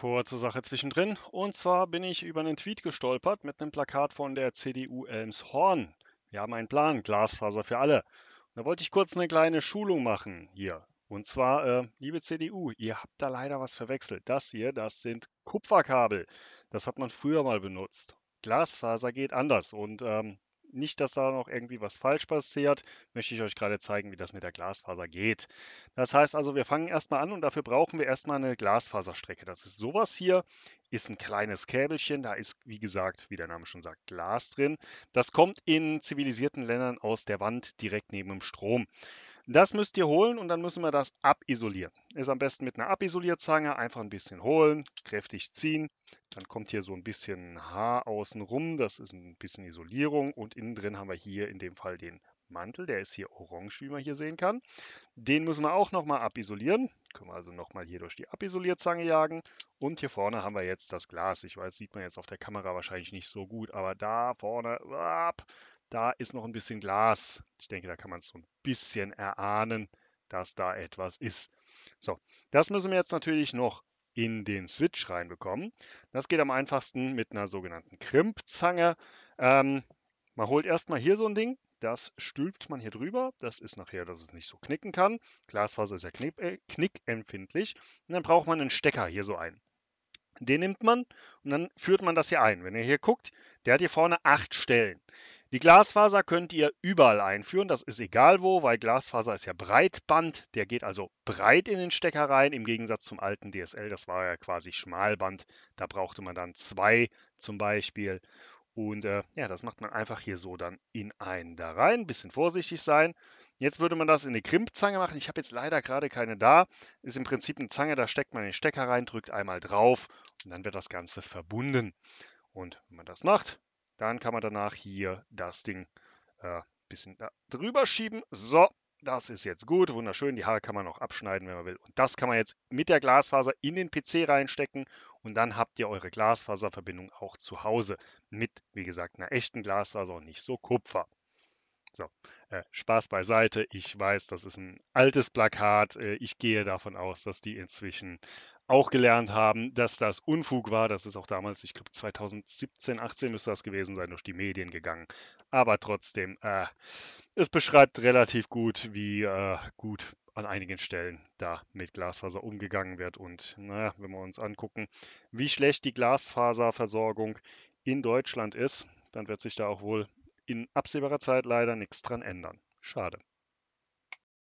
kurze Sache zwischendrin. Und zwar bin ich über einen Tweet gestolpert mit einem Plakat von der CDU Elmshorn. Wir haben einen Plan, Glasfaser für alle. Und da wollte ich kurz eine kleine Schulung machen hier. Und zwar, äh, liebe CDU, ihr habt da leider was verwechselt. Das hier, das sind Kupferkabel. Das hat man früher mal benutzt. Glasfaser geht anders. Und ähm, nicht, dass da noch irgendwie was falsch passiert, möchte ich euch gerade zeigen, wie das mit der Glasfaser geht. Das heißt also, wir fangen erstmal an und dafür brauchen wir erstmal eine Glasfaserstrecke. Das ist sowas hier, ist ein kleines Käbelchen, da ist, wie gesagt, wie der Name schon sagt, Glas drin. Das kommt in zivilisierten Ländern aus der Wand direkt neben dem Strom. Das müsst ihr holen und dann müssen wir das abisolieren. Ist am besten mit einer Abisolierzange einfach ein bisschen holen, kräftig ziehen. Dann kommt hier so ein bisschen Haar außen rum, das ist ein bisschen Isolierung und innen drin haben wir hier in dem Fall den Mantel, der ist hier orange, wie man hier sehen kann. Den müssen wir auch nochmal abisolieren. Können wir also nochmal hier durch die Abisolierzange jagen und hier vorne haben wir jetzt das Glas. Ich weiß, sieht man jetzt auf der Kamera wahrscheinlich nicht so gut, aber da vorne, da ist noch ein bisschen Glas. Ich denke, da kann man es so ein bisschen erahnen, dass da etwas ist. So, das müssen wir jetzt natürlich noch in den Switch reinbekommen. Das geht am einfachsten mit einer sogenannten Krimpzange. Ähm, man holt erstmal hier so ein Ding, das stülpt man hier drüber. Das ist nachher, dass es nicht so knicken kann. Glasfaser ist ja äh, knickempfindlich. Und dann braucht man einen Stecker, hier so einen. Den nimmt man und dann führt man das hier ein. Wenn ihr hier guckt, der hat hier vorne acht Stellen. Die Glasfaser könnt ihr überall einführen, das ist egal wo, weil Glasfaser ist ja Breitband, der geht also breit in den Stecker rein, im Gegensatz zum alten DSL, das war ja quasi Schmalband, da brauchte man dann zwei zum Beispiel und äh, ja, das macht man einfach hier so dann in einen da rein. bisschen vorsichtig sein. Jetzt würde man das in eine Krimpzange machen. Ich habe jetzt leider gerade keine da. Ist im Prinzip eine Zange, da steckt man den Stecker rein, drückt einmal drauf und dann wird das Ganze verbunden. Und wenn man das macht, dann kann man danach hier das Ding ein äh, bisschen da drüber schieben. So, das ist jetzt gut, wunderschön. Die Haare kann man auch abschneiden, wenn man will. Und das kann man jetzt mit der Glasfaser in den PC reinstecken und dann habt ihr eure Glasfaserverbindung auch zu Hause mit, wie gesagt, einer echten Glasfaser und nicht so Kupfer. So, äh, Spaß beiseite. Ich weiß, das ist ein altes Plakat. Äh, ich gehe davon aus, dass die inzwischen auch gelernt haben, dass das Unfug war. Das ist auch damals, ich glaube 2017, 18 müsste das gewesen sein, durch die Medien gegangen. Aber trotzdem, äh, es beschreibt relativ gut, wie äh, gut an einigen Stellen da mit Glasfaser umgegangen wird. Und naja, wenn wir uns angucken, wie schlecht die Glasfaserversorgung in Deutschland ist, dann wird sich da auch wohl in absehbarer Zeit leider nichts dran ändern. Schade.